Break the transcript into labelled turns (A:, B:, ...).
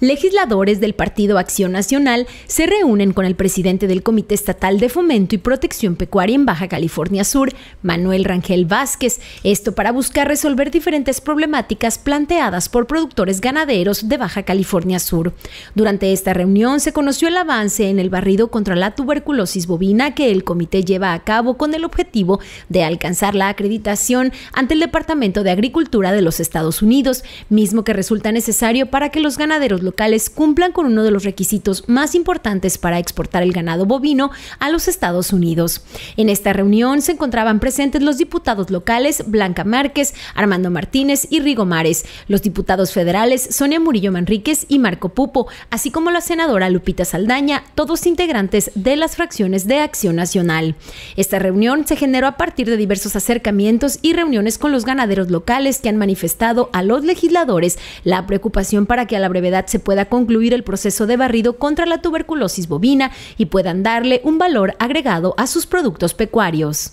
A: legisladores del Partido Acción Nacional se reúnen con el presidente del Comité Estatal de Fomento y Protección Pecuaria en Baja California Sur, Manuel Rangel Vázquez, esto para buscar resolver diferentes problemáticas planteadas por productores ganaderos de Baja California Sur. Durante esta reunión se conoció el avance en el barrido contra la tuberculosis bovina que el comité lleva a cabo con el objetivo de alcanzar la acreditación ante el Departamento de Agricultura de los Estados Unidos, mismo que resulta necesario para que los ganaderos locales cumplan con uno de los requisitos más importantes para exportar el ganado bovino a los Estados Unidos. En esta reunión se encontraban presentes los diputados locales Blanca Márquez, Armando Martínez y Rigo Mares, los diputados federales Sonia Murillo Manríquez y Marco Pupo, así como la senadora Lupita Saldaña, todos integrantes de las fracciones de Acción Nacional. Esta reunión se generó a partir de diversos acercamientos y reuniones con los ganaderos locales que han manifestado a los legisladores la preocupación para que a la brevedad se pueda concluir el proceso de barrido contra la tuberculosis bovina y puedan darle un valor agregado a sus productos pecuarios.